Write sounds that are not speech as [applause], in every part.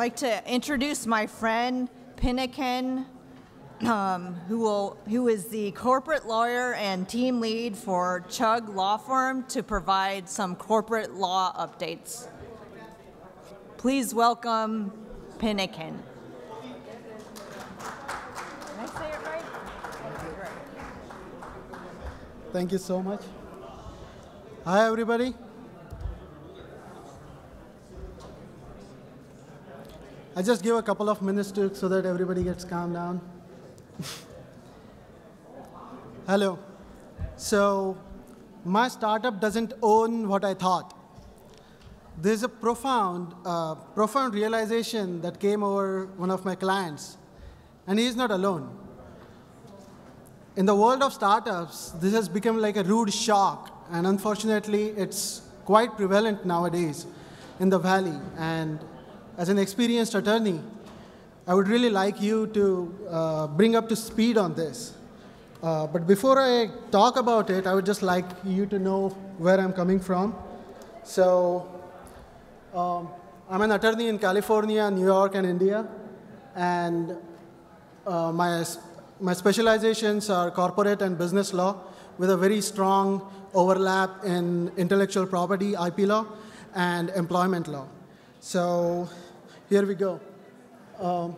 like to introduce my friend Pinnikin, um, who, will, who is the corporate lawyer and team lead for Chug Law Firm to provide some corporate law updates. Please welcome Pinnikin. Right? Thank you so much. Hi, everybody. I just give a couple of minutes to so that everybody gets calmed down. [laughs] Hello. So my startup doesn't own what I thought. There's a profound, uh, profound realization that came over one of my clients, and he's not alone. In the world of startups, this has become like a rude shock, and unfortunately, it's quite prevalent nowadays in the valley. And as an experienced attorney, I would really like you to uh, bring up to speed on this. Uh, but before I talk about it, I would just like you to know where I'm coming from. So, um, I'm an attorney in California, New York, and India. And uh, my, my specializations are corporate and business law with a very strong overlap in intellectual property, IP law, and employment law. So, here we go. Um,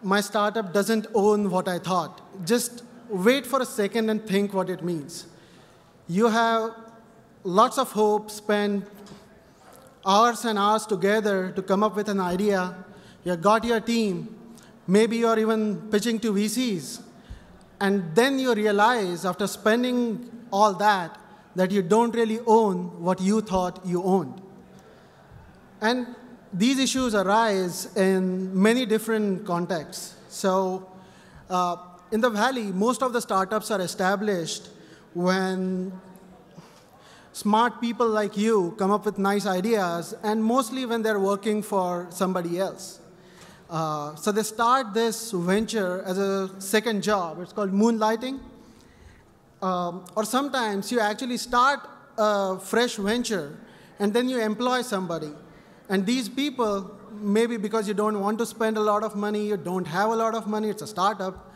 my startup doesn't own what I thought. Just wait for a second and think what it means. You have lots of hope, spend hours and hours together to come up with an idea. You got your team. Maybe you're even pitching to VCs. And then you realize, after spending all that, that you don't really own what you thought you owned. And these issues arise in many different contexts. So uh, in the Valley, most of the startups are established when smart people like you come up with nice ideas, and mostly when they're working for somebody else. Uh, so they start this venture as a second job. It's called moonlighting. Um, or sometimes you actually start a fresh venture and then you employ somebody. And these people, maybe because you don't want to spend a lot of money, you don't have a lot of money, it's a startup.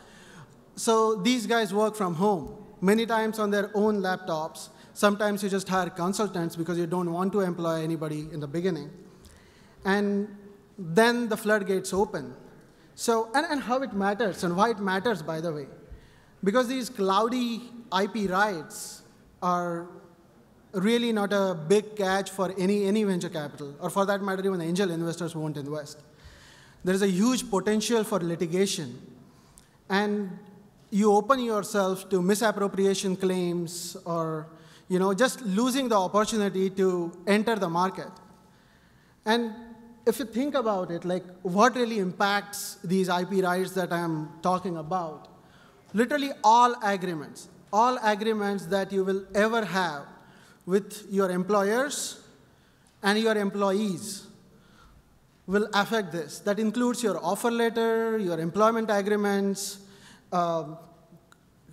So these guys work from home, many times on their own laptops. Sometimes you just hire consultants because you don't want to employ anybody in the beginning. And then the floodgates open. So, and, and how it matters and why it matters, by the way. Because these cloudy IP rights are really not a big catch for any, any venture capital, or for that matter, even angel investors won't invest. There is a huge potential for litigation. And you open yourself to misappropriation claims or you know, just losing the opportunity to enter the market. And if you think about it, like what really impacts these IP rights that I'm talking about? Literally all agreements, all agreements that you will ever have with your employers and your employees will affect this. That includes your offer letter, your employment agreements, uh,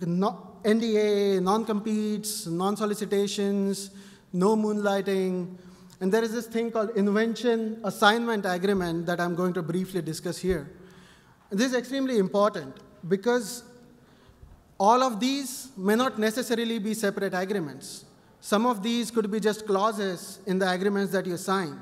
NDA, non-competes, non-solicitations, no moonlighting. And there is this thing called invention assignment agreement that I'm going to briefly discuss here. This is extremely important because all of these may not necessarily be separate agreements. Some of these could be just clauses in the agreements that you sign.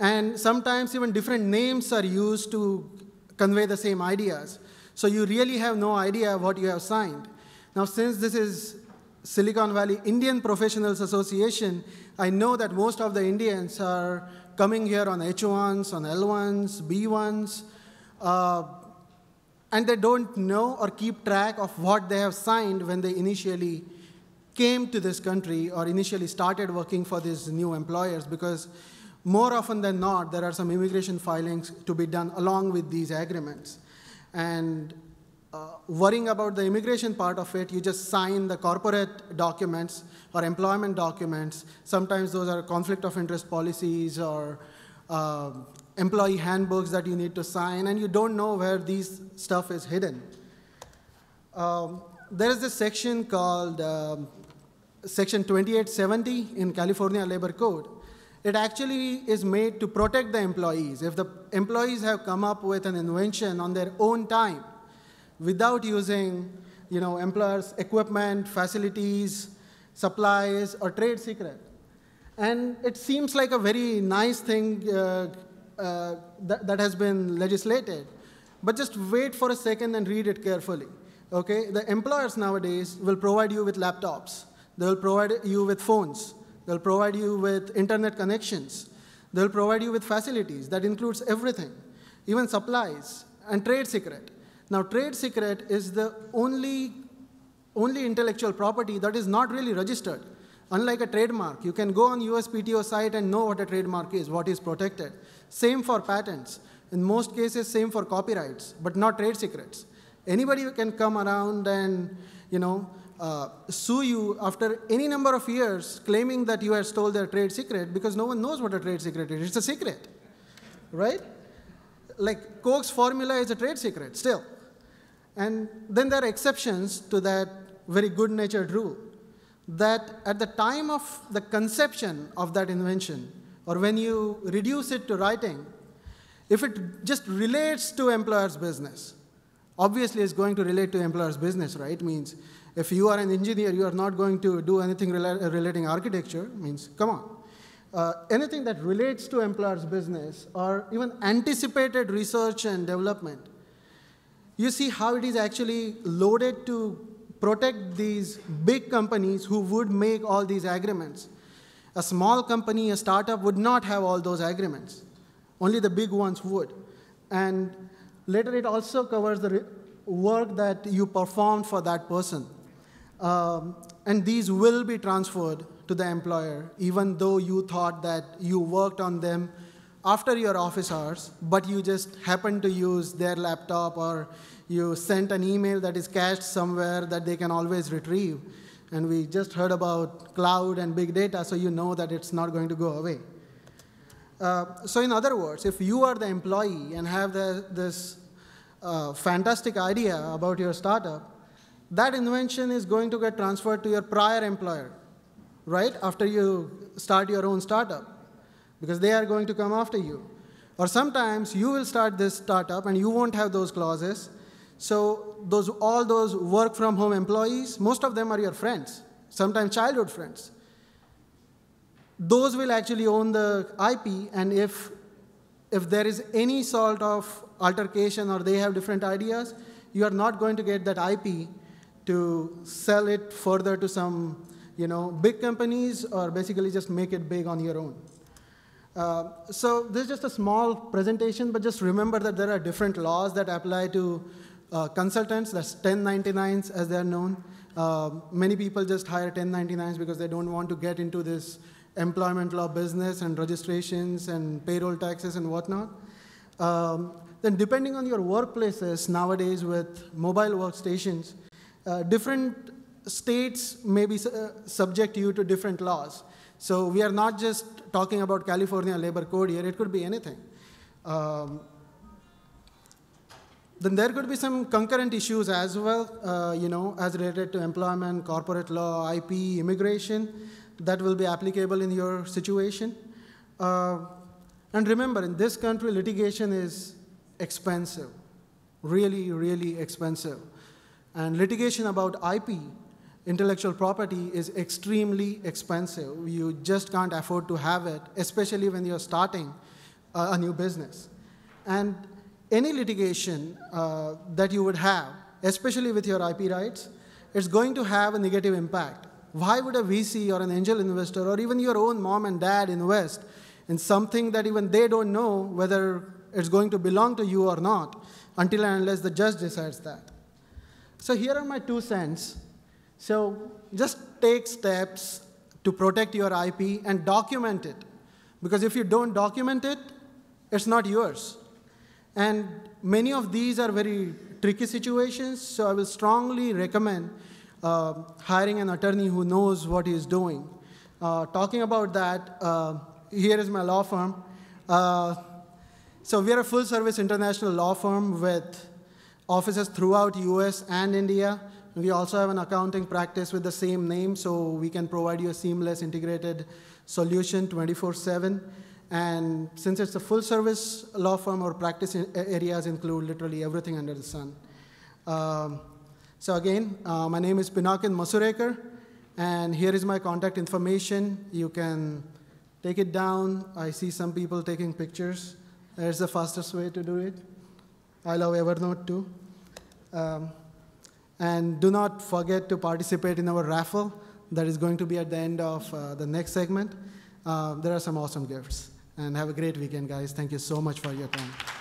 And sometimes even different names are used to convey the same ideas. So you really have no idea what you have signed. Now, since this is Silicon Valley Indian Professionals Association, I know that most of the Indians are coming here on H1s, on L1s, B1s, uh, and they don't know or keep track of what they have signed when they initially came to this country or initially started working for these new employers because more often than not, there are some immigration filings to be done along with these agreements. And uh, worrying about the immigration part of it, you just sign the corporate documents or employment documents. Sometimes those are conflict of interest policies or uh, employee handbooks that you need to sign, and you don't know where these stuff is hidden. Um, there is a section called um, Section 2870 in California Labor Code, it actually is made to protect the employees. If the employees have come up with an invention on their own time without using you know, employers' equipment, facilities, supplies, or trade secret. And it seems like a very nice thing uh, uh, that, that has been legislated. But just wait for a second and read it carefully. Okay, the employers nowadays will provide you with laptops They'll provide you with phones. They'll provide you with internet connections. They'll provide you with facilities. That includes everything, even supplies and trade secret. Now, trade secret is the only, only intellectual property that is not really registered. Unlike a trademark, you can go on USPTO site and know what a trademark is, what is protected. Same for patents. In most cases, same for copyrights, but not trade secrets. Anybody can come around and, you know, uh, sue you after any number of years claiming that you have stole their trade secret because no one knows what a trade secret is. It's a secret, right? Like Coke's formula is a trade secret still. And then there are exceptions to that very good natured rule that at the time of the conception of that invention, or when you reduce it to writing, if it just relates to employer's business, obviously it's going to relate to employer's business, right? Means if you are an engineer, you are not going to do anything rela relating architecture, means come on. Uh, anything that relates to employer's business or even anticipated research and development, you see how it is actually loaded to protect these big companies who would make all these agreements. A small company, a startup would not have all those agreements. Only the big ones would. And later it also covers the work that you performed for that person. Um, and these will be transferred to the employer, even though you thought that you worked on them after your office hours, but you just happened to use their laptop or you sent an email that is cached somewhere that they can always retrieve. And we just heard about cloud and big data, so you know that it's not going to go away. Uh, so in other words, if you are the employee and have the, this uh, fantastic idea about your startup, that invention is going to get transferred to your prior employer, right? After you start your own startup, because they are going to come after you. Or sometimes you will start this startup and you won't have those clauses. So those, all those work from home employees, most of them are your friends, sometimes childhood friends. Those will actually own the IP, and if, if there is any sort of altercation or they have different ideas, you are not going to get that IP to sell it further to some you know, big companies or basically just make it big on your own. Uh, so this is just a small presentation, but just remember that there are different laws that apply to uh, consultants, that's 1099s as they're known. Uh, many people just hire 1099s because they don't want to get into this employment law business and registrations and payroll taxes and whatnot. Um, then depending on your workplaces nowadays with mobile workstations, uh, different states may be uh, subject you to different laws. So we are not just talking about California labor code here, it could be anything. Um, then there could be some concurrent issues as well, uh, you know, as related to employment, corporate law, IP, immigration, that will be applicable in your situation. Uh, and remember, in this country, litigation is expensive, really, really expensive. And litigation about IP, intellectual property, is extremely expensive. You just can't afford to have it, especially when you're starting uh, a new business. And any litigation uh, that you would have, especially with your IP rights, it's going to have a negative impact. Why would a VC or an angel investor or even your own mom and dad invest in something that even they don't know whether it's going to belong to you or not until and unless the judge decides that? So here are my two cents. So just take steps to protect your IP and document it. Because if you don't document it, it's not yours. And many of these are very tricky situations, so I will strongly recommend uh, hiring an attorney who knows what he is doing. Uh, talking about that, uh, here is my law firm. Uh, so we are a full service international law firm with offices throughout US and India. We also have an accounting practice with the same name, so we can provide you a seamless integrated solution 24-7. And since it's a full service law firm, our practice areas include literally everything under the sun. Um, so again, uh, my name is Pinakin Masurekar, and here is my contact information. You can take it down. I see some people taking pictures. There's the fastest way to do it. I love Evernote too. Um, and do not forget to participate in our raffle that is going to be at the end of uh, the next segment. Uh, there are some awesome gifts. And have a great weekend, guys. Thank you so much for your time.